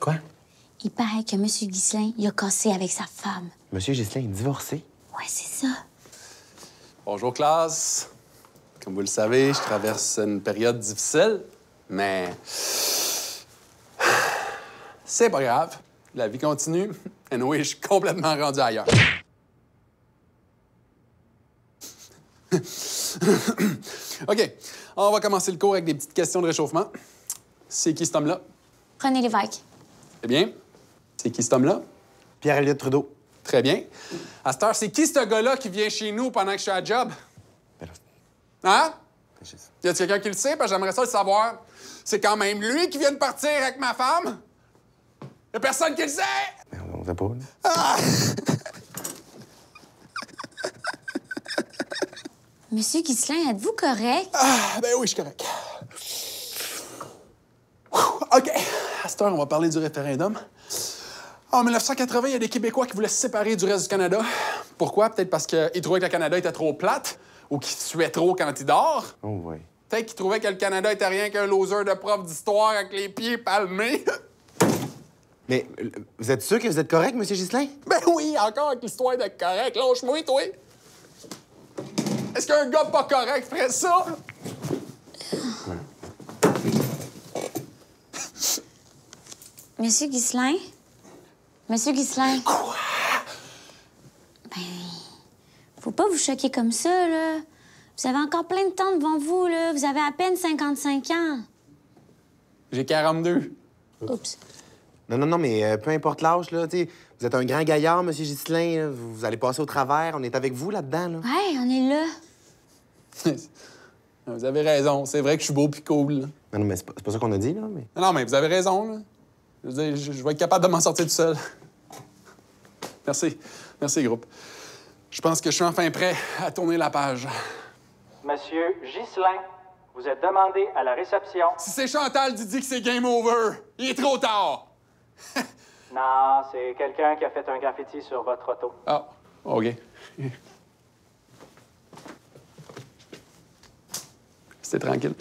Quoi? Il paraît que M. Ghislain, il a cassé avec sa femme. M. Ghislain est divorcé? Ouais, c'est ça. Bonjour, classe. Comme vous le savez, je traverse une période difficile, mais. C'est pas grave. La vie continue. Et oui, je complètement rendu ailleurs. OK. On va commencer le cours avec des petites questions de réchauffement. C'est qui cet homme-là? Prenez les vagues. Eh bien, c'est qui cet homme-là? pierre Elliott Trudeau. Très bien. À cette heure, c'est qui ce gars-là qui vient chez nous pendant que je suis à job? Ben hein? Y a-t-il quelqu'un qui le sait? Ben j'aimerais ça le savoir. C'est quand même lui qui vient de partir avec ma femme? a personne qui le sait! Mais ben, on sait pas, ah! Monsieur Ghislain, êtes-vous correct? Ah, ben oui, je suis correct on va parler du référendum. En 1980, il y a des Québécois qui voulaient se séparer du reste du Canada. Pourquoi? Peut-être parce qu'ils trouvaient que le Canada était trop plate ou qu'ils suait trop quand ils dort. Oh oui. Peut-être qu'ils trouvaient que le Canada était rien qu'un loser de prof d'histoire avec les pieds palmés. Mais euh, vous êtes sûr que vous êtes correct, Monsieur Gislain? Ben oui, encore avec l'histoire d'être correct. Lâche-moi, toi! Est-ce qu'un gars pas correct ferait ça? Monsieur Ghislain? Monsieur Ghislain? Quoi? Ben, faut pas vous choquer comme ça, là. Vous avez encore plein de temps devant vous, là. Vous avez à peine 55 ans. J'ai 42. Oups. Non, non, non, mais euh, peu importe l'âge, là, tu vous êtes un grand gaillard, Monsieur Ghislain. Vous, allez passer au travers. On est avec vous là-dedans, là. Ouais, on est là. vous avez raison. C'est vrai que je suis beau puis cool. Non, mais c'est pas, pas, ça qu'on a dit, là, mais... Non, non, mais vous avez raison, là. Je, veux dire, je, vais être capable de m'en sortir tout seul. Merci. Merci, groupe. Je pense que je suis enfin prêt à tourner la page. Monsieur Ghislain, vous êtes demandé à la réception. Si c'est Chantal qui dit que c'est game over, il est trop tard. non, c'est quelqu'un qui a fait un graffiti sur votre auto. Ah, OK. C'est tranquille.